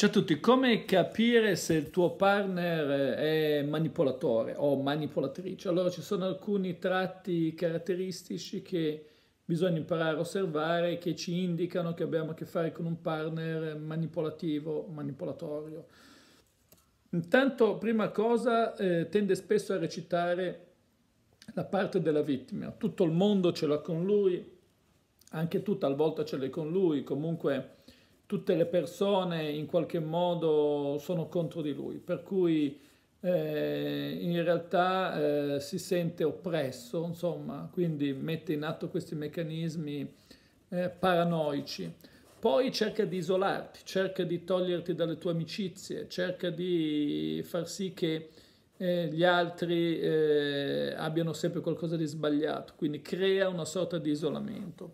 Ciao a tutti, come capire se il tuo partner eh, è manipolatore o manipolatrice? Allora ci sono alcuni tratti caratteristici che bisogna imparare a osservare che ci indicano che abbiamo a che fare con un partner manipolativo, manipolatorio. Intanto, prima cosa, eh, tende spesso a recitare la parte della vittima. Tutto il mondo ce l'ha con lui, anche tu talvolta ce l'hai con lui, comunque tutte le persone in qualche modo sono contro di lui, per cui eh, in realtà eh, si sente oppresso, insomma, quindi mette in atto questi meccanismi eh, paranoici. Poi cerca di isolarti, cerca di toglierti dalle tue amicizie, cerca di far sì che eh, gli altri eh, abbiano sempre qualcosa di sbagliato, quindi crea una sorta di isolamento.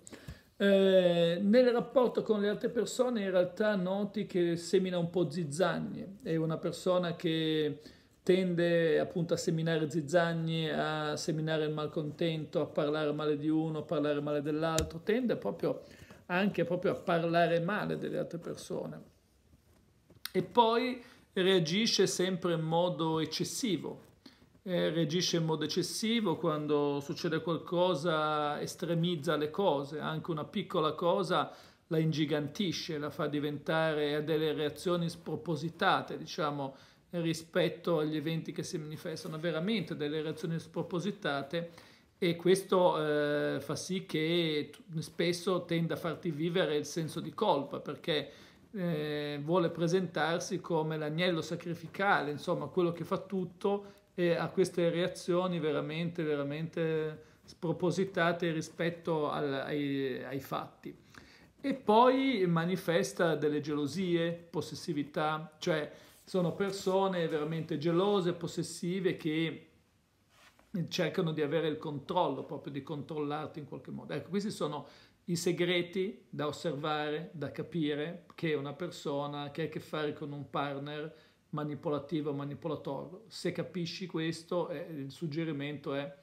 Eh, nel rapporto con le altre persone in realtà noti che semina un po' zizzagne, è una persona che tende appunto a seminare zizzagne, a seminare il malcontento, a parlare male di uno, a parlare male dell'altro, tende proprio anche proprio a parlare male delle altre persone. E poi reagisce sempre in modo eccessivo, eh, reagisce in modo eccessivo, quando succede qualcosa estremizza le cose, anche una piccola cosa la ingigantisce, la fa diventare a delle reazioni spropositate, diciamo, rispetto agli eventi che si manifestano, veramente delle reazioni spropositate e questo eh, fa sì che spesso tenda a farti vivere il senso di colpa perché eh, vuole presentarsi come l'agnello sacrificale, insomma quello che fa tutto e ha queste reazioni veramente, veramente spropositate rispetto al, ai, ai fatti. E poi manifesta delle gelosie, possessività, cioè sono persone veramente gelose, possessive che cercano di avere il controllo, proprio di controllarti in qualche modo. Ecco, questi sono i segreti da osservare, da capire che una persona che ha a che fare con un partner manipolativo o manipolatorio. Se capisci questo, eh, il suggerimento è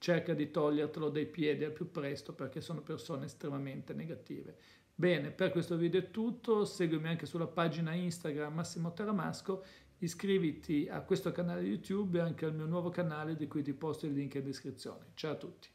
cerca di togliertelo dai piedi al più presto perché sono persone estremamente negative. Bene, per questo video è tutto, seguimi anche sulla pagina Instagram Massimo Teramasco, iscriviti a questo canale YouTube e anche al mio nuovo canale di cui ti posto il link in descrizione. Ciao a tutti!